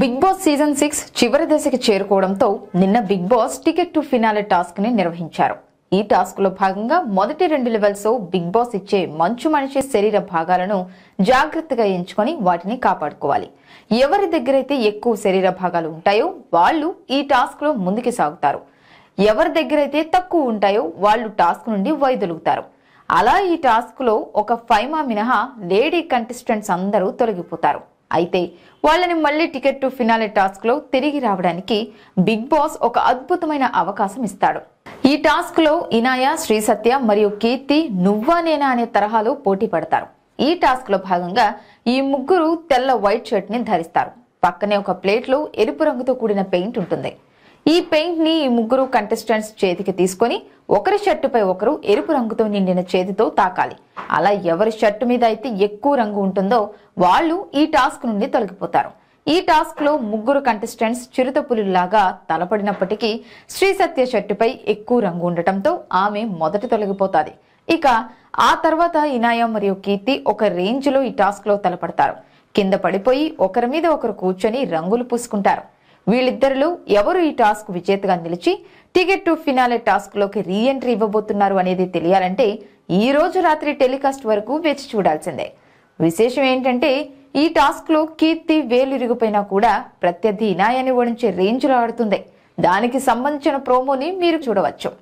big boss season six చివరి దశకి చేరుకోవడంతో నిన్న Bigg Boss ticket to finale task ని నిర్వహించారు ఈ టాస్క్ లో భాగంగా మొదటి రెండు లెవెల్స్ బిగ్ బాస్ ఇచ్చే మంచు మనిషి శరీర భాగాలను జాగ్రత్తగా ఎంచుకొని వాటిని కాపాడుకోవాలి ఎవరి దగ్గరైతే ఎక్కువ శరీర భాగాలు ఉంటాయో వాళ్ళు ఈ టాస్క్ లో ముందుకు సాగుతారు ఎవరి దగ్గరైతే తక్కువ ఉంటాయో వాళ్ళు టాస్క్ నుండి వైదొలుగుతారు అలా ఈ టాస్క్ లో ఒక ఫైమా మినహా లేడీ కంటెస్టెంట్స్ అందరూ తొలగిపోతారు అయితే వాళ్ళని మళ్ళీ టికెట్ టు ఫినాలే టాస్క్లో తిరిగి రావడానికి బిగ్ బాస్ ఒక అద్భుతమైన అవకాశం ఇస్తాడు ఈ టాస్క్లో ఇనాయ శ్రీ సత్య మరియు కీర్తి నువ్వా నేనా అనే తరహాలో పోటీ పడతారు ఈ టాస్క్లో భాగంగా ఈ ముగ్గురు తెల్ల వైట్ షర్ట్ని ధరిస్తారు పక్కనే ఒక ప్లేట్లో ఎరుపు రంగుతో కూడిన పెయింట్ ఉంటుంది ఈ పెయింట్ ని ఈ ముగ్గురు కంటెస్టెంట్స్ చేతికి తీసుకొని ఒకరి షర్టుపై ఒకరు ఎరుపు రంగుతో నిండిన చేతితో తాకాలి అలా ఎవరి షర్టు మీద అయితే ఎక్కువ రంగు ఉంటుందో వాళ్ళు ఈ టాస్క్ నుండి తొలగిపోతారు ఈ టాస్క్ లో ముగ్గురు కంటెస్టెంట్స్ చిరుతపులులాగా తలపడినప్పటికీ శ్రీ సత్య షర్టుపై ఎక్కువ రంగు ఉండటంతో ఆమె మొదట తొలగిపోతుంది ఇక ఆ తర్వాత ఇనాయ మరియు కీర్తి ఒక రేంజ్ లో ఈ టాస్క్ లో తలపడతారు కింద పడిపోయి ఒకరి మీద ఒకరు కూర్చొని రంగులు పూసుకుంటారు వీళ్ళిద్దరిలో ఎవరు ఈ టాస్క్ విజేతగా నిలిచి టికెట్ టు ఫినాలే టాస్క్లోకి రీఎంట్రీ ఇవ్వబోతున్నారు అనేది తెలియాలంటే ఈ రోజు రాత్రి టెలికాస్ట్ వరకు వేచి చూడాల్సిందే విశేషం ఏంటంటే ఈ టాస్క్లో కీర్తి వేలిరిగిపోయినా కూడా ప్రత్యర్థి ఇనాయాన్ని ఓడించే రేంజ్లో ఆడుతుంది దానికి సంబంధించిన ప్రోమోని మీరు చూడవచ్చు